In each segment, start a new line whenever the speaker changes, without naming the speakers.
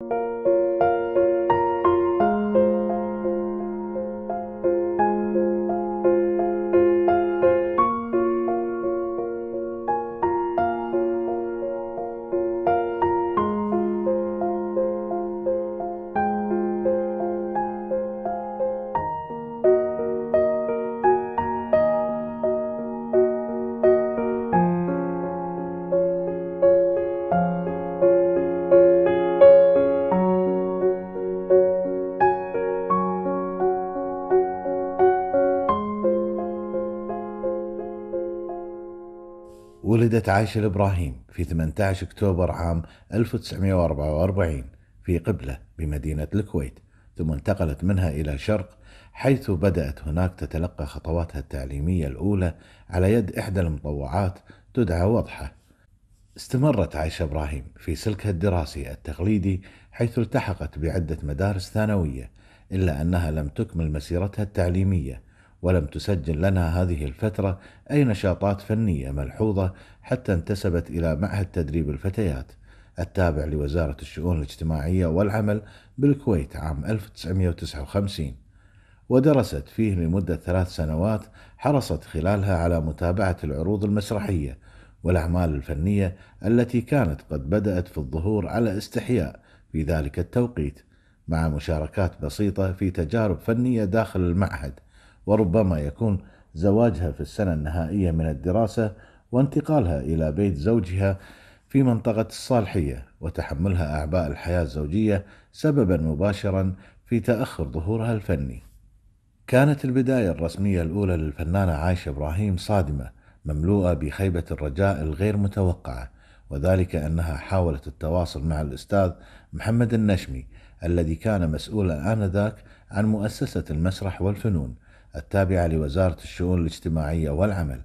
Thank you. ولدت عائشة الإبراهيم في 18 أكتوبر عام 1944 في قبلة بمدينة الكويت ثم انتقلت منها إلى الشرق حيث بدأت هناك تتلقى خطواتها التعليمية الأولى على يد إحدى المطوعات تدعى وضحة استمرت عائشة إبراهيم في سلكها الدراسي التقليدي حيث التحقت بعدة مدارس ثانوية إلا أنها لم تكمل مسيرتها التعليمية ولم تسجل لنا هذه الفترة أي نشاطات فنية ملحوظة حتى انتسبت إلى معهد تدريب الفتيات التابع لوزارة الشؤون الاجتماعية والعمل بالكويت عام 1959 ودرست فيه لمدة ثلاث سنوات حرصت خلالها على متابعة العروض المسرحية والأعمال الفنية التي كانت قد بدأت في الظهور على استحياء في ذلك التوقيت مع مشاركات بسيطة في تجارب فنية داخل المعهد وربما يكون زواجها في السنة النهائية من الدراسة وانتقالها إلى بيت زوجها في منطقة الصالحية وتحملها أعباء الحياة الزوجية سببا مباشرا في تأخر ظهورها الفني. كانت البداية الرسمية الأولى للفنانة عايشة إبراهيم صادمة مملوءة بخيبة الرجاء الغير متوقعة وذلك أنها حاولت التواصل مع الأستاذ محمد النشمي الذي كان مسؤولا آنذاك عن مؤسسة المسرح والفنون التابعة لوزارة الشؤون الاجتماعية والعمل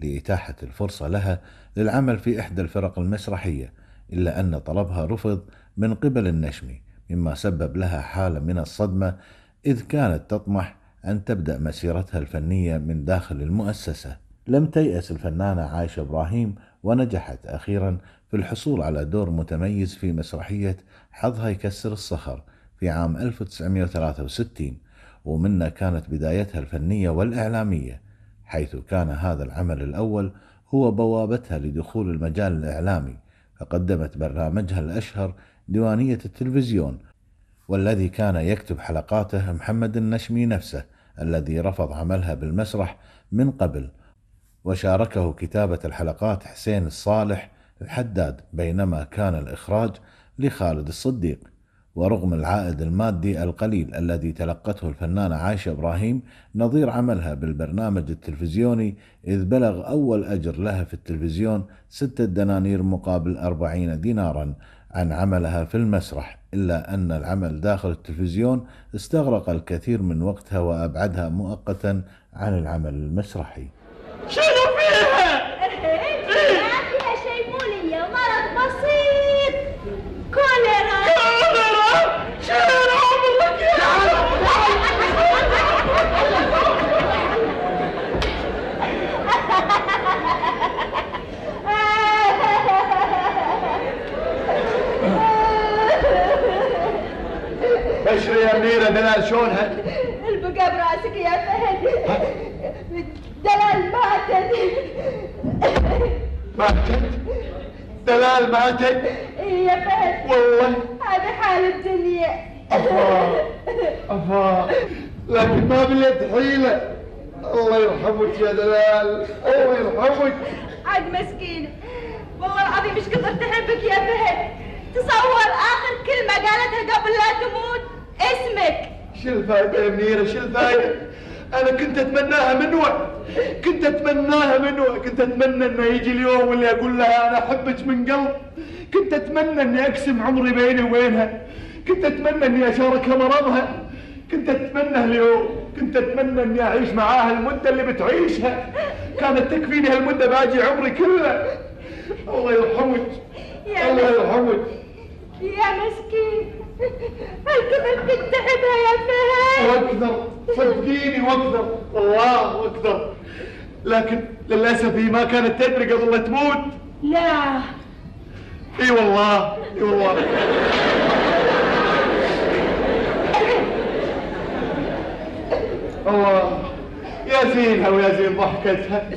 لإتاحة الفرصة لها للعمل في إحدى الفرق المسرحية إلا أن طلبها رفض من قبل النشمي مما سبب لها حالة من الصدمة إذ كانت تطمح أن تبدأ مسيرتها الفنية من داخل المؤسسة لم تيأس الفنانة عايشة إبراهيم ونجحت أخيرا في الحصول على دور متميز في مسرحية حظها يكسر الصخر في عام 1963 ومنها كانت بدايتها الفنية والإعلامية حيث كان هذا العمل الأول هو بوابتها لدخول المجال الإعلامي فقدمت برنامجها الأشهر ديوانية التلفزيون والذي كان يكتب حلقاته محمد النشمي نفسه الذي رفض عملها بالمسرح من قبل وشاركه كتابة الحلقات حسين الصالح الحداد بينما كان الإخراج لخالد الصديق ورغم العائد المادي القليل الذي تلقته الفنانة عايشة إبراهيم نظير عملها بالبرنامج التلفزيوني إذ بلغ أول أجر لها في التلفزيون ستة دنانير مقابل أربعين دينارا عن عملها في المسرح إلا أن العمل داخل التلفزيون استغرق الكثير من وقتها وأبعدها مؤقتا عن العمل المسرحي البقاء شلونها؟ البقاء براسك يا فهد دلال ماتت ماتت؟ دلال ماتت؟ يا فهد والله هذا حال الدنيا
أفا
أفا لكن ما بليت حيلة الله يرحمك يا دلال الله يرحمك عاد مسكين والله العظيم ايش كثر تحبك يا فهد تصور آخر كلمة قالتها قبل لا تموت اسمك شو الفايدة يا منيرة شو الفايدة؟ أنا كنت أتمناها من وقت كنت أتمناها من وقت كنت أتمنى إنه يجي اليوم اللي أقول لها أنا أحبك من قلب كنت أتمنى إني أقسم عمري بيني وبينها كنت أتمنى إني أشاركها مرضها كنت أتمنى اليوم كنت أتمنى إني أعيش معاها المدة اللي بتعيشها كانت تكفيني هالمدة باجي عمري كله الله يرحمك الله يرحمك يا مسكين هل كنت تذهبها يا فهد واكثر صدقيني واكثر والله واقدر لكن للاسف هي ما كانت تدري قبل ما تموت لا اي والله اي والله الله يا زينها ويا زين ضحكتها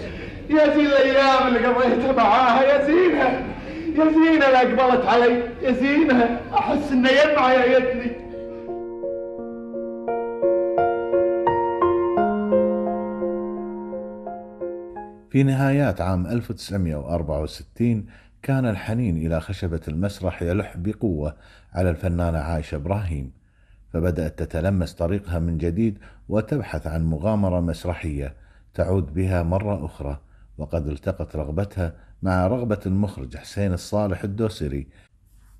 يا زين الايام اللي قضيتها معاها يا زينها يا زينة اللي أقبلت علي يا زينة أحس إن يا يدني في نهايات عام 1964 كان الحنين إلى خشبة المسرح يلح بقوة على الفنانة عائشة إبراهيم فبدأت تتلمس طريقها من جديد وتبحث عن مغامرة مسرحية تعود بها مرة أخرى وقد التقت رغبتها مع رغبة المخرج حسين الصالح الدوسري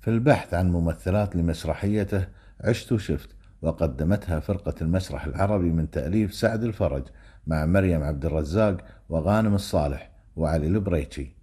في البحث عن ممثلات لمسرحيته عشت وشفت وقدمتها فرقة المسرح العربي من تأليف سعد الفرج مع مريم عبد الرزاق وغانم الصالح وعلي البريتشي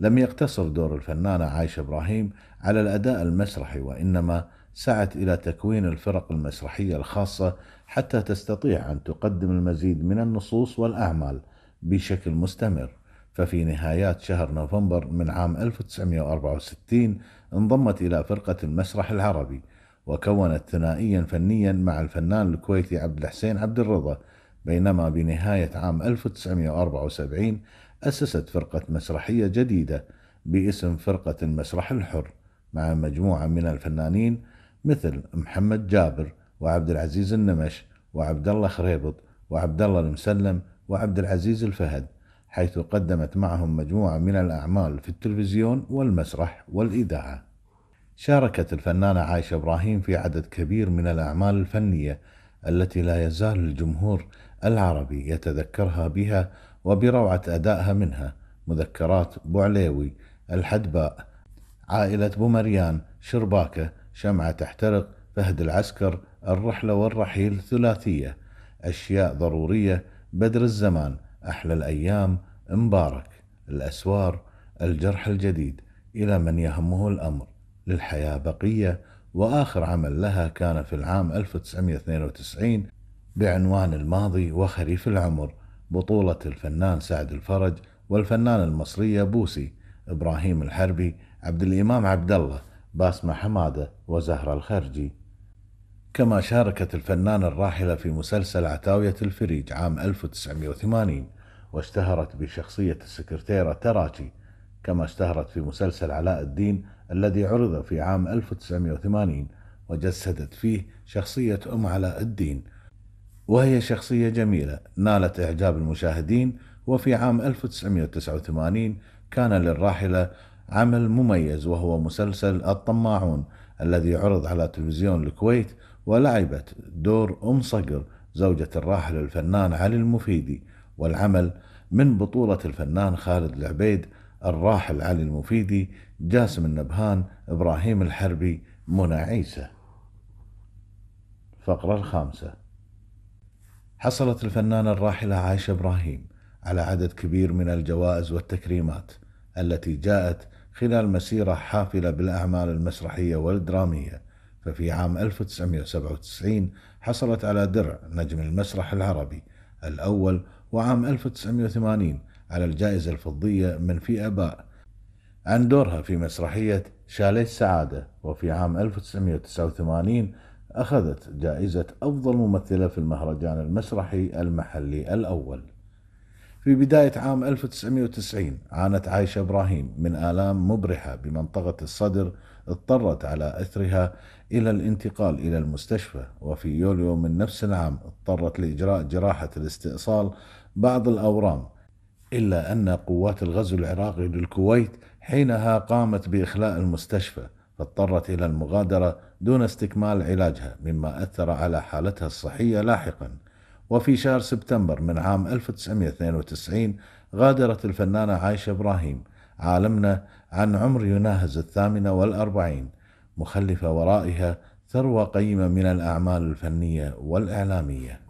لم يقتصر دور الفنانة عايشة إبراهيم على الأداء المسرحي وإنما سعت إلى تكوين الفرق المسرحية الخاصة حتى تستطيع أن تقدم المزيد من النصوص والأعمال بشكل مستمر ففي نهايات شهر نوفمبر من عام 1964 انضمت إلى فرقة المسرح العربي وكونت ثنائيا فنيا مع الفنان الكويتي عبد الحسين عبد الرضا بينما بنهاية عام 1974 أسست فرقة مسرحية جديدة باسم فرقة المسرح الحر مع مجموعة من الفنانين مثل محمد جابر وعبد العزيز النمش وعبد الله خريبط وعبد الله المسلم وعبد العزيز الفهد حيث قدمت معهم مجموعة من الأعمال في التلفزيون والمسرح والإذاعة شاركت الفنانة عايشة إبراهيم في عدد كبير من الأعمال الفنية التي لا يزال الجمهور العربي يتذكرها بها وبروعة أدائها منها مذكرات بوعليوي الحدباء عائلة بومريان شرباكة شمعة تحترق فهد العسكر الرحلة والرحيل ثلاثية أشياء ضرورية بدر الزمان أحلى الأيام مبارك الأسوار الجرح الجديد إلى من يهمه الأمر للحياة بقية وآخر عمل لها كان في العام 1992 بعنوان الماضي وخريف العمر بطولة الفنان سعد الفرج والفنانة المصرية بوسي إبراهيم الحربي عبد الإمام عبد الله باسمة حمادة وزهرة الخرجي كما شاركت الفنانة الراحلة في مسلسل عتاوية الفريج عام 1980 واشتهرت بشخصية السكرتيرة تراتي كما اشتهرت في مسلسل علاء الدين الذي عرض في عام 1980 وجسدت فيه شخصية أم علاء الدين وهي شخصية جميلة نالت إعجاب المشاهدين وفي عام 1989 كان للراحلة عمل مميز وهو مسلسل الطماعون الذي عرض على تلفزيون الكويت ولعبت دور أم صقر زوجة الراحل الفنان علي المفيدي والعمل من بطولة الفنان خالد العبيد الراحل علي المفيدي جاسم النبهان إبراهيم الحربي منى عيسى الفقرة الخامسة حصلت الفنانة الراحلة عايشة إبراهيم على عدد كبير من الجوائز والتكريمات التي جاءت خلال مسيرة حافلة بالأعمال المسرحية والدرامية ففي عام 1997 حصلت على درع نجم المسرح العربي الأول وعام 1980 على الجائزة الفضية من في أباء عن دورها في مسرحية شاليه السعادة وفي عام 1989 أخذت جائزة أفضل ممثلة في المهرجان المسرحي المحلي الأول في بداية عام 1990 عانت عايشة إبراهيم من آلام مبرحة بمنطقة الصدر اضطرت على أثرها إلى الانتقال إلى المستشفى وفي يوليو من نفس العام اضطرت لإجراء جراحة الاستئصال بعض الأورام إلا أن قوات الغزو العراقي للكويت حينها قامت بإخلاء المستشفى فاضطرت إلى المغادرة دون استكمال علاجها مما أثر على حالتها الصحية لاحقا وفي شهر سبتمبر من عام 1992 غادرت الفنانة عايشة إبراهيم عالمنا عن عمر يناهز الثامنة والأربعين مخلفة ورائها ثروة قيمة من الأعمال الفنية والإعلامية